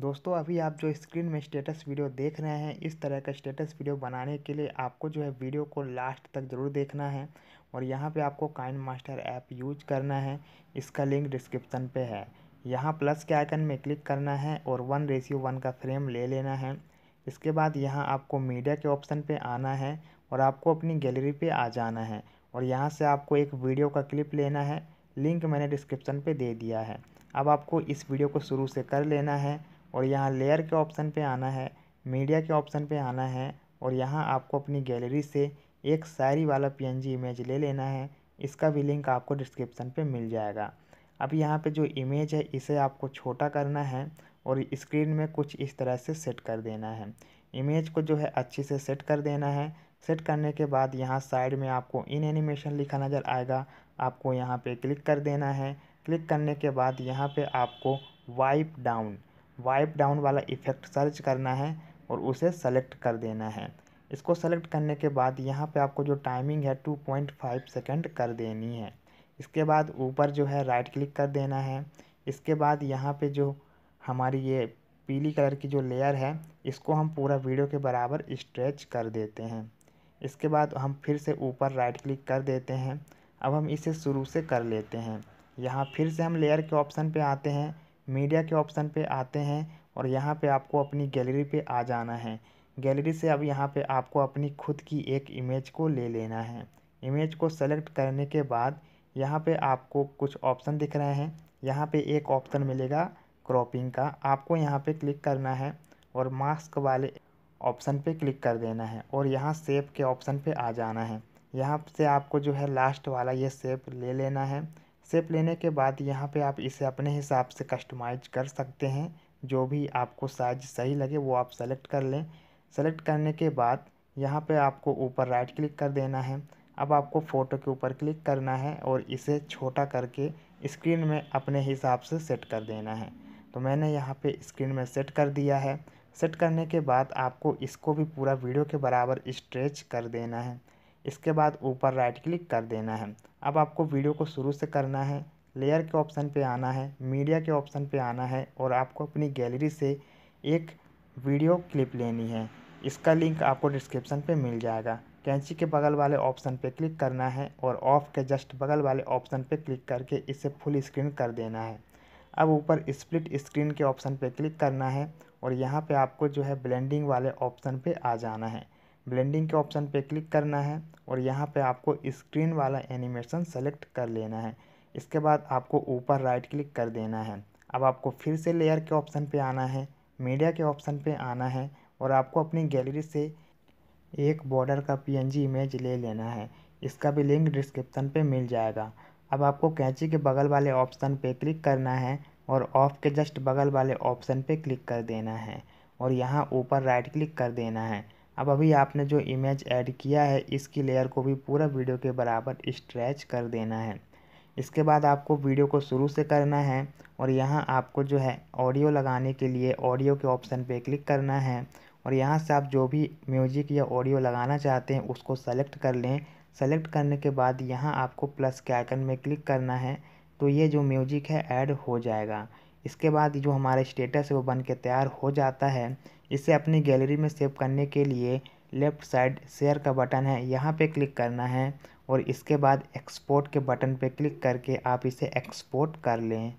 दोस्तों अभी आप जो स्क्रीन में स्टेटस वीडियो देख रहे हैं इस तरह का स्टेटस वीडियो बनाने के लिए आपको जो है वीडियो को लास्ट तक ज़रूर देखना है और यहाँ पे आपको काइन मास्टर ऐप यूज करना है इसका लिंक डिस्क्रिप्शन पे है यहाँ प्लस के आइकन में क्लिक करना है और वन रेशियो वन का फ्रेम ले लेना है इसके बाद यहाँ आपको मीडिया के ऑप्शन पर आना है और आपको अपनी गैलरी पर आ जाना है और यहाँ से आपको एक वीडियो का क्लिप लेना है लिंक मैंने डिस्क्रिप्शन पर दे दिया है अब आपको इस वीडियो को शुरू से कर लेना है और यहाँ लेयर के ऑप्शन पे आना है मीडिया के ऑप्शन पे आना है और यहाँ आपको अपनी गैलरी से एक सारी वाला पीएनजी इमेज ले लेना है इसका भी लिंक आपको डिस्क्रिप्सन पे मिल जाएगा अब यहाँ पे जो इमेज है इसे आपको छोटा करना है और स्क्रीन में कुछ इस तरह से सेट कर देना है इमेज को जो है अच्छे से सेट कर देना है सेट करने के बाद यहाँ साइड में आपको इन एनिमेशन लिखा नज़र आएगा आपको यहाँ पे क्लिक कर देना है क्लिक करने के बाद यहाँ पे आपको वाइप डाउन वाइप डाउन वाला इफ़ेक्ट सर्च करना है और उसे सेलेक्ट कर देना है इसको सेलेक्ट करने के बाद यहाँ पे आपको जो टाइमिंग है टू पॉइंट फाइव सेकेंड कर देनी है इसके बाद ऊपर जो है राइट क्लिक कर देना है इसके बाद यहाँ पे जो हमारी ये पीली कलर की जो लेयर है इसको हम पूरा वीडियो के बराबर स्ट्रेच कर देते हैं इसके बाद हम फिर से ऊपर राइट क्लिक कर देते हैं अब हम इसे शुरू से कर लेते हैं यहाँ फिर से हम लेयर के ऑप्शन पर आते हैं मीडिया के ऑप्शन पे आते हैं और यहाँ पे आपको अपनी गैलरी पे आ जाना है गैलरी से अब यहाँ पे आपको अपनी खुद की एक इमेज को ले लेना है इमेज को सेलेक्ट करने के बाद यहाँ पे आपको कुछ ऑप्शन दिख रहे हैं यहाँ पे एक ऑप्शन मिलेगा क्रॉपिंग का आपको यहाँ पे क्लिक करना है और मास्क वाले ऑप्शन पे क्लिक कर देना है और यहाँ सेप के ऑप्शन पे आ जाना है यहाँ से आपको जो है लास्ट वाला ये सेप ले लेना है सेप लेने के बाद यहाँ पे आप इसे अपने हिसाब से कस्टमाइज कर सकते हैं जो भी आपको साइज सही लगे वो आप सेलेक्ट कर लें सेलेक्ट करने के बाद यहाँ पे आपको ऊपर राइट क्लिक कर देना है अब आपको फ़ोटो के ऊपर क्लिक करना है और इसे छोटा करके स्क्रीन में अपने हिसाब से सेट कर देना है तो मैंने यहाँ पे स्क्रीन में सेट कर दिया है सेट करने के बाद आपको इसको भी पूरा वीडियो के बराबर स्ट्रेच कर देना है इसके बाद ऊपर राइट क्लिक कर देना है अब आपको वीडियो को शुरू से करना है लेयर के ऑप्शन पे आना है मीडिया के ऑप्शन पे आना है और आपको अपनी गैलरी से एक वीडियो क्लिप लेनी है इसका लिंक आपको डिस्क्रिप्शन पे मिल जाएगा कैंची के बगल वाले ऑप्शन पे क्लिक करना है और ऑफ़ के जस्ट बगल वाले ऑप्शन पे क्लिक करके इसे फुल स्क्रीन कर देना है अब ऊपर स्प्लिट स्क्रीन के ऑप्शन पर क्लिक करना है और यहाँ पर आपको जो है ब्लेंडिंग वाले ऑप्शन पर आ जाना है ब्लेंडिंग के ऑप्शन पे क्लिक करना है और यहाँ पे आपको स्क्रीन वाला एनिमेशन सेलेक्ट कर लेना है इसके बाद आपको ऊपर राइट क्लिक कर देना है अब आपको फिर से लेयर के ऑप्शन पे आना है मीडिया के ऑप्शन पे आना है और आपको अपनी गैलरी से एक बॉर्डर का पीएनजी इमेज ले लेना है इसका भी लिंक डिस्क्रिप्सन पर मिल जाएगा अब आपको कैंची के बगल वाले ऑप्शन पर क्लिक करना है और ऑफ के जस्ट बगल वाले ऑप्शन पर क्लिक कर देना है और यहाँ ऊपर राइट क्लिक कर देना है अब अभी आपने जो इमेज ऐड किया है इसकी लेयर को भी पूरा वीडियो के बराबर स्ट्रैच कर देना है इसके बाद आपको वीडियो को शुरू से करना है और यहाँ आपको जो है ऑडियो लगाने के लिए ऑडियो के ऑप्शन पे क्लिक करना है और यहाँ से आप जो भी म्यूजिक या ऑडियो लगाना चाहते हैं उसको सेलेक्ट कर लें सेलेक्ट करने के बाद यहाँ आपको प्लस के आइकन में क्लिक करना है तो ये जो म्यूजिक है ऐड हो जाएगा इसके बाद जो हमारा स्टेटस है वो बन के तैयार हो जाता है इसे अपनी गैलरी में सेव करने के लिए लेफ़्ट साइड शेयर का बटन है यहाँ पे क्लिक करना है और इसके बाद एक्सपोर्ट के बटन पे क्लिक करके आप इसे एक्सपोर्ट कर लें